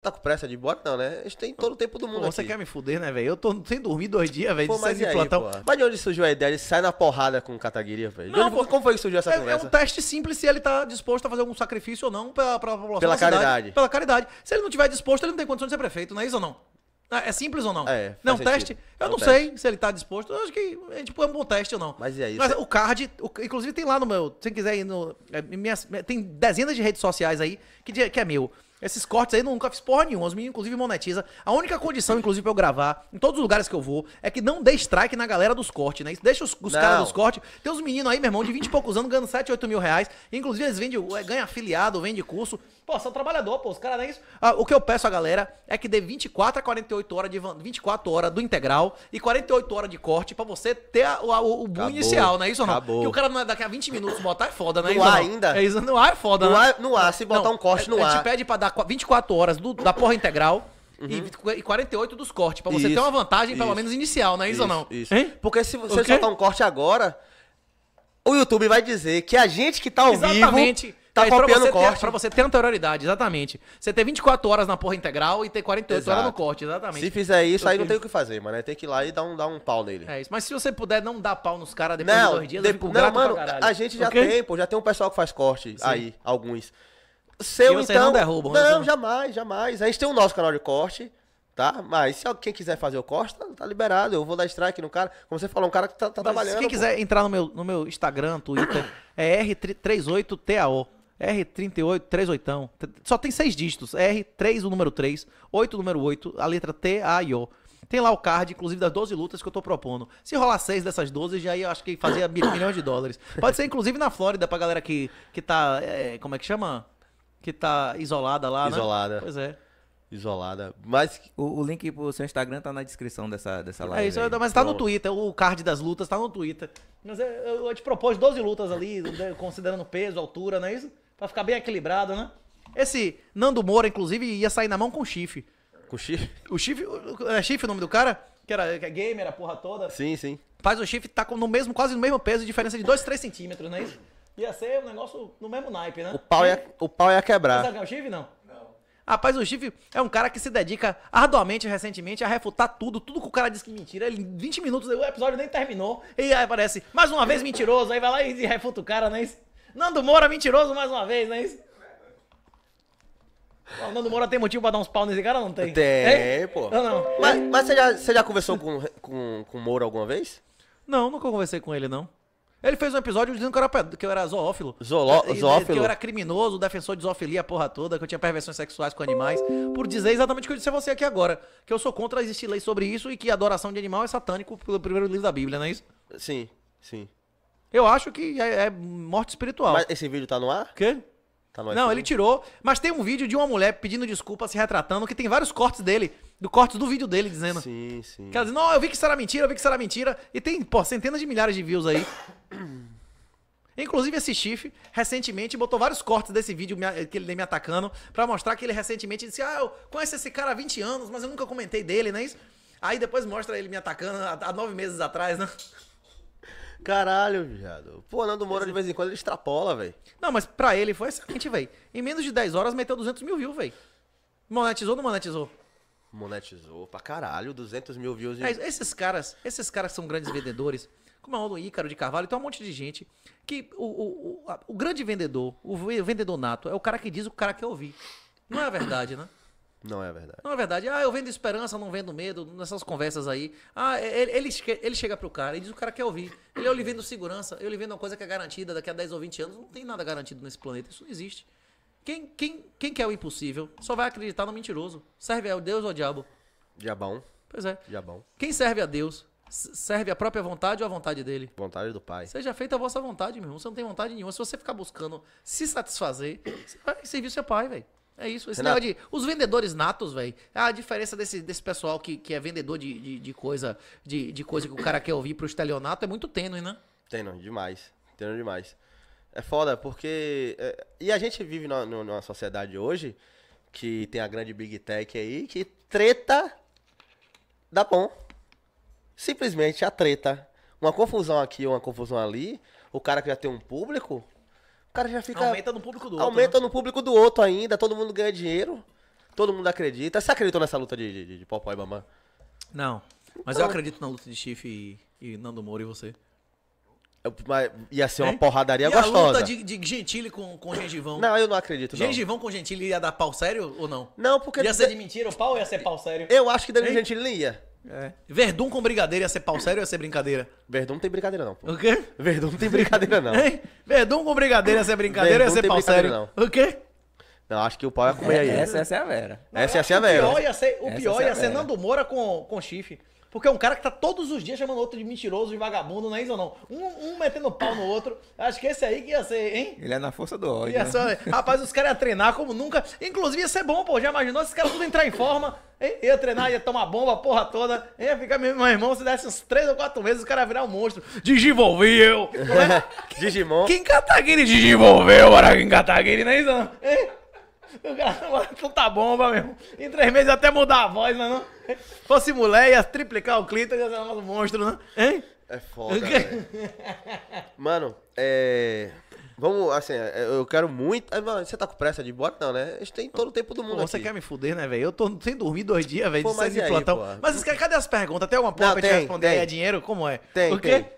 tá com pressa de ir embora, não, né? A gente tem todo o tempo do mundo. Pô, você quer me fuder, né, velho? Eu tô sem dormir dois dias, velho. Mas, aí, mas de onde surgiu a ideia ele sai na porrada com o Cataguiri, velho? Não, como foi que surgiu essa é, conversa? É um teste simples se ele tá disposto a fazer algum sacrifício ou não pra, pra população. Pela cidade, caridade. pela caridade. Se ele não tiver disposto, ele não tem condição de ser prefeito, não é isso ou não? É, é simples ou não? É, não, teste. Eu é não sei se ele tá disposto. Eu acho que é, gente tipo, é um bom teste ou não. Mas é isso. Mas o card, o, inclusive tem lá no meu. Se quiser ir no. É, minhas, tem dezenas de redes sociais aí que, que é meu. Esses cortes aí eu nunca fiz porra nenhuma. Os meninos, inclusive, monetiza. A única condição, inclusive, pra eu gravar, em todos os lugares que eu vou, é que não dê strike na galera dos cortes, né? Deixa os, os caras dos cortes. Tem uns meninos aí, meu irmão, de 20 e poucos anos, ganhando 7, 8 mil reais. Inclusive, eles vendem, é, ganham afiliado, vende curso. Pô, são trabalhador, pô. Os caras né isso. Ah, o que eu peço a galera é que dê 24 a 48 horas de 24 horas do integral e 48 horas de corte pra você ter a, a, o, o boom Acabou. inicial, não é isso ou não? Acabou. Que o cara não é daqui a 20 minutos botar é foda, né? No ar ainda? É isso, no ar é foda, no né? Ar, no ar, se botar não, um corte é, no é, ar. gente pede pra dar 24 horas do, da porra integral. Uhum. E 48 dos cortes, pra você isso, ter uma vantagem, isso, pelo menos inicial, não é isso, isso ou não? Isso. Hein? Porque se você soltar um corte agora, o YouTube vai dizer que a gente que tá ao Exatamente. vivo tá Mas é, copiando o corte. Ter, pra você ter anterioridade, exatamente. Você ter 24 horas na porra integral e ter 48 Exato. horas no corte, exatamente. Se fizer isso, eu aí fiz. não tem o que fazer, mano. Tem que ir lá e dar um, dar um pau nele. É isso. Mas se você puder não dar pau nos caras depois não, de dois dias, eu fico não, mano, a gente já okay? tem, pô. Já tem um pessoal que faz corte Sim. aí, alguns. Seu, e então. Né? Não, derrubam, não, jamais, jamais. A gente tem o nosso canal de corte, tá? Mas se alguém quiser fazer o corte, tá, tá liberado. Eu vou dar strike no cara. Como você falou, um cara que tá, tá trabalhando. Quem pô. quiser entrar no meu, no meu Instagram, Twitter, é R38TAO. R38, 38. Só tem seis dígitos. R3, o número 3, 8, o número 8, a letra T, A e O. Tem lá o card, inclusive, das 12 lutas que eu tô propondo. Se rolar seis dessas 12, já ia, acho que fazia milhões de dólares. Pode ser, inclusive, na Flórida, pra galera que, que tá. É, como é que chama? Que tá isolada lá, né? isolada. né? Pois é. Isolada. Mas. O, o link pro seu Instagram tá na descrição dessa, dessa é live. É isso, aí. mas tá no Twitter. O card das lutas tá no Twitter. Mas é, eu, eu, te propus 12 lutas ali, considerando peso, altura, não é isso? Pra ficar bem equilibrado, né? Esse Nando Moura, inclusive, ia sair na mão com o chifre. Com chifre? O chifre. É chifre o nome do cara? Que era que é gamer, a porra toda. Sim, sim. Faz o chifre, tá no mesmo, quase no mesmo peso, diferença de 2, 3 centímetros, não é isso? Ia ser um negócio no mesmo naipe, né? O pau ia, o pau ia quebrar. Mas é o Chive, não? Não. Rapaz, o Chifre é um cara que se dedica arduamente, recentemente, a refutar tudo, tudo que o cara diz que mentira. Ele, 20 minutos, o episódio nem terminou. E aí aparece, mais uma vez mentiroso. Aí vai lá e refuta o cara, não é isso? Nando Moura, mentiroso mais uma vez, não é isso? O Nando Moura tem motivo pra dar uns pau nesse cara não tem? Tem, pô. Não, não. Mas, mas você, já, você já conversou com, com, com o Moura alguma vez? Não, nunca conversei com ele, não. Ele fez um episódio dizendo que eu era, que eu era zoófilo. Zolo, zoófilo. Que eu era criminoso, defensor de zoofilia, a porra toda, que eu tinha perversões sexuais com animais. Por dizer exatamente o que eu disse a você aqui agora. Que eu sou contra existir lei sobre isso e que a adoração de animal é satânico pelo primeiro livro da Bíblia, não é isso? Sim, sim. Eu acho que é, é morte espiritual. Mas esse vídeo tá no ar? Quê? Tá no ar não, ele tirou. Mas tem um vídeo de uma mulher pedindo desculpa, se retratando, que tem vários cortes dele do corte do vídeo dele dizendo. Sim, sim. Que ela diz, não, eu vi que isso era mentira, eu vi que isso era mentira. E tem, pô, centenas de milhares de views aí. Inclusive, esse chifre recentemente botou vários cortes desse vídeo que ele me atacando para mostrar que ele recentemente disse: Ah, eu conheço esse cara há 20 anos, mas eu nunca comentei dele, né? Aí depois mostra ele me atacando há nove meses atrás, né? Caralho, viado. Pô, Nando Moura de é. vez em quando ele extrapola, velho. Não, mas pra ele foi excelente, velho. Em menos de 10 horas meteu 200 mil views, velho. Monetizou ou não monetizou? Monetizou pra caralho, 200 mil views. Em... É, esses caras esses caras são grandes vendedores. Como é o Ícaro de Carvalho, tem um monte de gente que o, o, o, o grande vendedor, o vendedor nato, é o cara que diz o cara quer ouvir. Não é a verdade, né? Não é verdade. Não é verdade. Ah, eu vendo esperança, não vendo medo, nessas conversas aí. Ah, ele, ele, ele chega pro cara e diz o cara quer ouvir. Ele, eu lhe vendo segurança, eu lhe vendo uma coisa que é garantida daqui a 10 ou 20 anos. Não tem nada garantido nesse planeta, isso não existe. Quem, quem, quem quer o impossível só vai acreditar no mentiroso. Serve ao Deus ou ao diabo? Diabão. Pois é. Diabão. Quem serve a Deus serve a própria vontade ou a vontade dele? Vontade do Pai. Seja feita a vossa vontade, meu irmão. Você não tem vontade nenhuma. Se você ficar buscando se satisfazer, você vai servir seu pai, velho. É isso. Esse Renato. de. Os vendedores natos, velho. É a diferença desse, desse pessoal que, que é vendedor de, de, de coisa de, de, coisa que o cara quer ouvir pro estelionato é muito tênue, né? Tênue, demais. Tênue demais. É foda, porque. É, e a gente vive na, numa sociedade hoje que tem a grande Big Tech aí, que treta dá bom. Simplesmente a treta. Uma confusão aqui, uma confusão ali. O cara que já tem um público, o cara já fica. Aumenta no público do outro. Aumenta né? no público do outro ainda, todo mundo ganha dinheiro, todo mundo acredita. Você acreditou nessa luta de, de, de Popó e Bamã? Não. Mas eu acredito na luta de Chifre e, e Nando Moura e você. Mas ia ser uma é? porradaria e gostosa. a luta de, de Gentile com, com Gengivão? Não, eu não acredito, não. Gengivão com Gentile ia dar pau sério ou não? Não, porque... Ia ser de mentira o pau ou ia ser pau sério? Eu acho que Danilo Gentile nem ia. É. Verdun com brigadeiro ia ser pau sério ou ia ser brincadeira? Verdun não tem brincadeira, não. Pô. O quê? Verdun não tem brincadeira, não. Hein? Verdun com brigadeira ia ser brincadeira ou ia ser pau sério? Não. O quê? Não, acho que o pau ia comer é, aí. Essa, essa é a Vera. Não, essa ia ser a Vera. O pior ia ser, o pior é ia ser Nando Moura com, com chifre. Porque é um cara que tá todos os dias chamando outro de mentiroso, de vagabundo, não é isso ou não? Um, um metendo pau no outro. Acho que esse aí que ia ser, hein? Ele é na força do ódio. Ia né? ser, né? Rapaz, os caras iam treinar como nunca. Inclusive ia ser bom, pô. Já imaginou esses caras tudo entrar em forma? Hein? Ia treinar, ia tomar bomba, a porra toda. Ia ficar, meu irmão, se desse uns três ou quatro meses, o cara ia virar um monstro. Digivolveu! Digimon. Né? Quem Kataguiri digivolveu, para quem Kataguiri, não é isso não? Hein? O cara não tá bomba mesmo. Em três meses até mudar a voz, não não? Fosse mulher, ia triplicar o clítoris, ia ser um monstro, não? Hein? É foda, Mano, é... Vamos, assim, é, eu quero muito. É, você tá com pressa de ir embora? Não, né? A gente tem todo o tempo do mundo. Pô, você quer me fuder, né, velho? Eu tô sem dormir dois dias, velho, de sair de plantão. Pô. Mas cadê as perguntas? Tem alguma porra pra te responder? Tem. É dinheiro? Como é? Tem, o quê? Tem.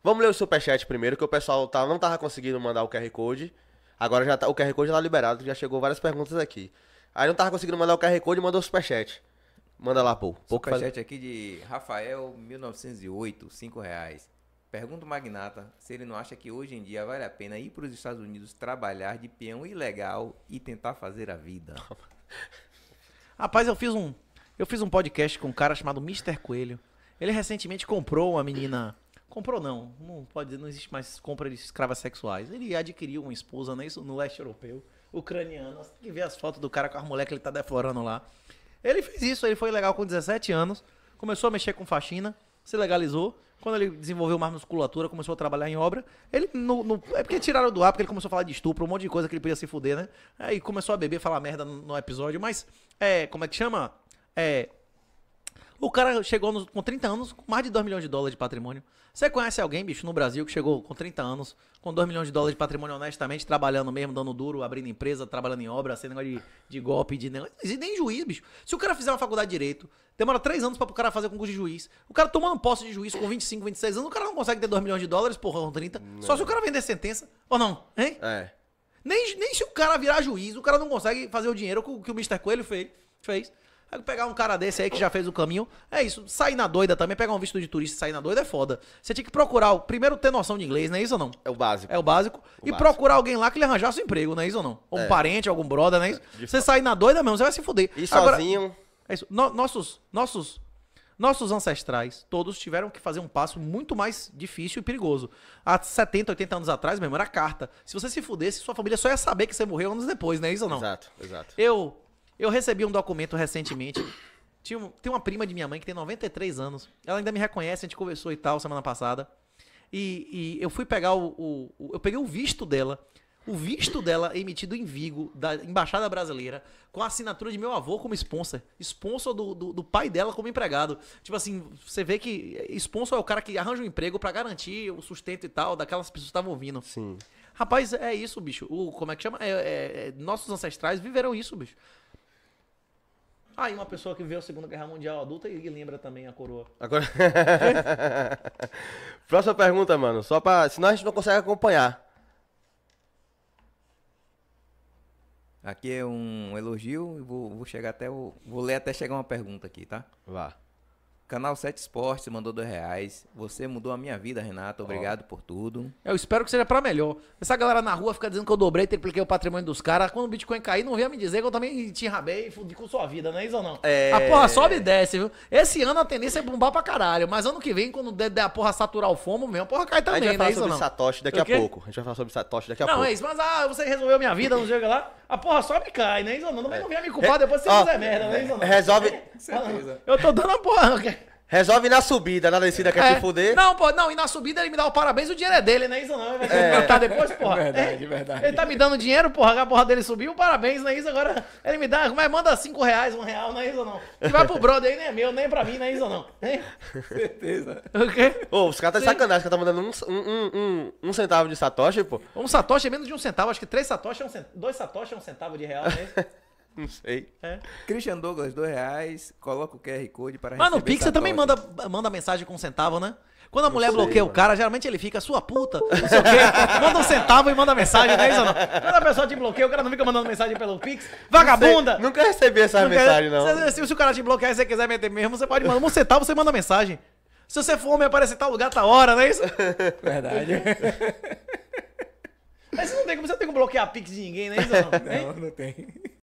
Vamos ler o superchat primeiro, que o pessoal tá, não tava conseguindo mandar o QR Code. Agora já tá, o QR Code já tá liberado, já chegou várias perguntas aqui. Aí não tava conseguindo mandar o QR Code, mandou o superchat. Manda lá, pô. Superchat faz... aqui de Rafael, 1908, 5 reais. Pergunta o magnata se ele não acha que hoje em dia vale a pena ir para os Estados Unidos trabalhar de peão ilegal e tentar fazer a vida. Rapaz, eu fiz um eu fiz um podcast com um cara chamado Mr. Coelho. Ele recentemente comprou uma menina Comprou não, não pode, não existe mais compra de escravas sexuais. Ele adquiriu uma esposa né, isso no leste europeu, ucraniano. Você tem que ver as fotos do cara com as moleques que ele tá deflorando lá. Ele fez isso, ele foi legal com 17 anos, começou a mexer com faxina, se legalizou. Quando ele desenvolveu mais musculatura, começou a trabalhar em obra, ele no, no, é porque tiraram do ar, porque ele começou a falar de estupro, um monte de coisa que ele podia se fuder, né? Aí começou a beber, falar merda no, no episódio, mas é, como é que chama? É, o cara chegou no, com 30 anos com mais de 2 milhões de dólares de patrimônio. Você conhece alguém, bicho, no Brasil que chegou com 30 anos, com 2 milhões de dólares de patrimônio honestamente, trabalhando mesmo, dando duro, abrindo empresa, trabalhando em obra, sem negócio de, de golpe, de negócio. E nem juiz, bicho. Se o cara fizer uma faculdade de direito, demora 3 anos para o cara fazer concurso de juiz. O cara tomando posse de juiz com 25, 26 anos, o cara não consegue ter 2 milhões de dólares, porra, com 30. Não. Só se o cara vender sentença, ou não, hein? É. Nem, nem se o cara virar juiz, o cara não consegue fazer o dinheiro que o, que o Mr. Coelho fez. fez. Aí pegar um cara desse aí que já fez o caminho, é isso. Sair na doida também, pegar um visto de turista e sair na doida é foda. Você tinha que procurar, primeiro ter noção de inglês, não é isso ou não? É o básico. É o básico. O e básico. procurar alguém lá que lhe arranjasse um emprego, não é isso ou não? Ou um é. parente, algum brother, não é isso? É, de você sair na doida mesmo, você vai se fuder. E Agora, sozinho. É isso. No, nossos, nossos, nossos ancestrais, todos tiveram que fazer um passo muito mais difícil e perigoso. Há 70, 80 anos atrás mesmo, era carta. Se você se fudesse, sua família só ia saber que você morreu anos depois, não é isso ou não? Exato, exato. Eu eu recebi um documento recentemente. Tinha, tem uma prima de minha mãe que tem 93 anos. Ela ainda me reconhece, a gente conversou e tal semana passada. E, e eu fui pegar o, o, o, Eu peguei o visto dela. O visto dela é emitido em Vigo, da Embaixada Brasileira, com a assinatura de meu avô como sponsor. Sponsor do, do, do pai dela como empregado. Tipo assim, você vê que sponsor é o cara que arranja um emprego para garantir o sustento e tal daquelas pessoas que estavam ouvindo. Sim. Rapaz, é isso, bicho. O, como é que chama? É, é, é nossos ancestrais viveram isso, bicho. Aí uma pessoa que vê a Segunda Guerra Mundial adulta e lembra também a coroa. Agora... Próxima pergunta, mano. Só pra. Senão a gente não consegue acompanhar. Aqui é um elogio e vou, vou, chegar até o. Vou ler até chegar uma pergunta aqui, tá? Vá. Canal 7 Esportes mandou dois reais. Você mudou a minha vida, Renato. Obrigado por tudo. Eu espero que seja pra melhor. Essa galera na rua fica dizendo que eu dobrei, tripliquei o patrimônio dos caras. Quando o Bitcoin cair, não venha me dizer que eu também te rabei e fudi com sua vida, não é isso ou não? É... A ah, porra sobe e desce, viu? Esse ano a tendência é bombar pra caralho. Mas ano que vem, quando der, der a porra saturar o fomo mesmo, a porra cai também, a gente vai falar é sobre Satoshi daqui a pouco. A gente vai falar sobre Satoshi daqui a não, pouco. Não, é isso. Mas ah, você resolveu minha vida, não chega lá. A porra sobe e cai, não é isso ou não? Também não venha me culpar é. depois se você fizer merda, não é isso ou não? Resolve... É eu tô dando a porra, Resolve na subida, na descida quer é, é. te fuder. Não, pô, não, e na subida ele me dá o parabéns, o dinheiro é dele, né? Isso não, ele vai é. cantar depois, porra. Verdade, é. verdade. Ele tá me dando dinheiro, porra, a porra dele subiu, parabéns, não é isso? Agora ele me dá, mas é, manda cinco reais, um real, não é isso não? Que vai pro brother aí, nem é meu, nem pra mim, não é isso não? Hein? Certeza. O quê? Ô, os caras tá de sacanagem, os caras tá mandando um, um, um, um, centavo de satoshi, pô. Um satoshi é menos de um centavo, acho que três satoshi é um centavo, dois satoshi é um centavo de real, né? Não sei. É. Christian Douglas, dois reais. Coloca o QR Code para Mas no Pix você também manda, manda mensagem com um centavo, né? Quando a não mulher sei, bloqueia mano. o cara, geralmente ele fica, sua puta, não sei o quê. Manda um centavo e manda mensagem, né, Isana? Quando a pessoa te bloqueia, o cara não fica mandando mensagem pelo Pix. Vagabunda! Não nunca recebi essa nunca, mensagem, não. Se, se, o cara te bloquear e você quiser meter mesmo, você pode mandar um centavo, você manda mensagem. Se você for homem, aparece tal lugar, tá hora, não é isso? Verdade. Mas você não tem como, você não tem como bloquear Pix de ninguém, né, Isana? Não, não tem.